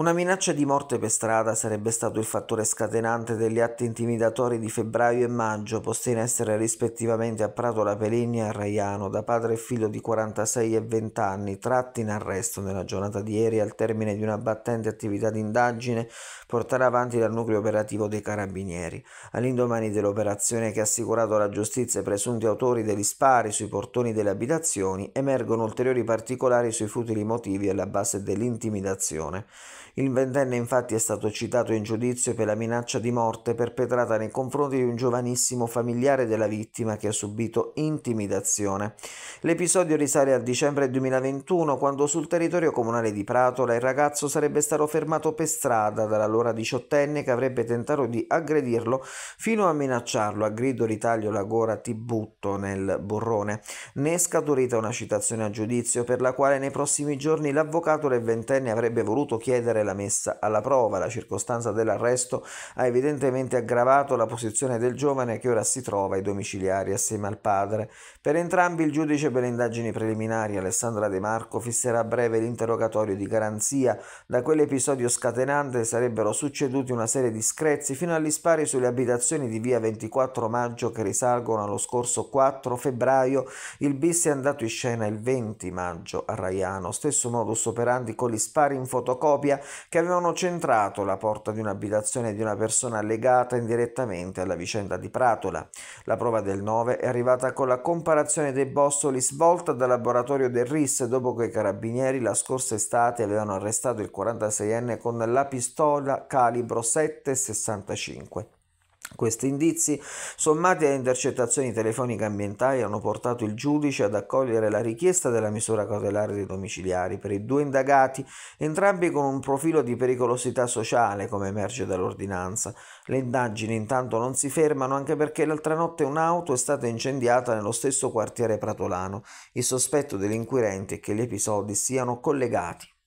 Una minaccia di morte per strada sarebbe stato il fattore scatenante degli atti intimidatori di febbraio e maggio, posti in essere rispettivamente a Prato La Peligna e a Raiano, da padre e figlio di 46 e 20 anni, tratti in arresto nella giornata di ieri al termine di una battente attività d'indagine portata avanti dal nucleo operativo dei carabinieri. All'indomani dell'operazione che ha assicurato alla giustizia i presunti autori degli spari sui portoni delle abitazioni, emergono ulteriori particolari sui futili motivi alla base dell'intimidazione. Il ventenne infatti è stato citato in giudizio per la minaccia di morte perpetrata nei confronti di un giovanissimo familiare della vittima che ha subito intimidazione. L'episodio risale al dicembre 2021 quando sul territorio comunale di Pratola il ragazzo sarebbe stato fermato per strada dall'allora diciottenne che avrebbe tentato di aggredirlo fino a minacciarlo a grido ritaglio la gora ti butto nel burrone. Ne è scaturita una citazione a giudizio per la quale nei prossimi giorni l'avvocato del ventenne avrebbe voluto chiedere la della messa alla prova. La circostanza dell'arresto ha evidentemente aggravato la posizione del giovane che ora si trova ai domiciliari assieme al padre. Per entrambi il giudice per le indagini preliminari Alessandra De Marco fisserà a breve l'interrogatorio di garanzia. Da quell'episodio scatenante sarebbero succeduti una serie di screzi fino agli spari sulle abitazioni di via 24 maggio che risalgono allo scorso 4 febbraio. Il bis è andato in scena il 20 maggio a Raiano, stesso modus operandi con gli spari in fotocopia che avevano centrato la porta di un'abitazione di una persona legata indirettamente alla vicenda di Pratola. La prova del 9 è arrivata con la comparazione dei bossoli svolta dal laboratorio del RIS dopo che i carabinieri la scorsa estate avevano arrestato il 46enne con la pistola calibro 7,65. Questi indizi, sommati a intercettazioni telefoniche ambientali, hanno portato il giudice ad accogliere la richiesta della misura cautelare dei domiciliari per i due indagati, entrambi con un profilo di pericolosità sociale, come emerge dall'ordinanza. Le indagini intanto non si fermano anche perché l'altra notte un'auto è stata incendiata nello stesso quartiere pratolano. Il sospetto dell'inquirente è che gli episodi siano collegati.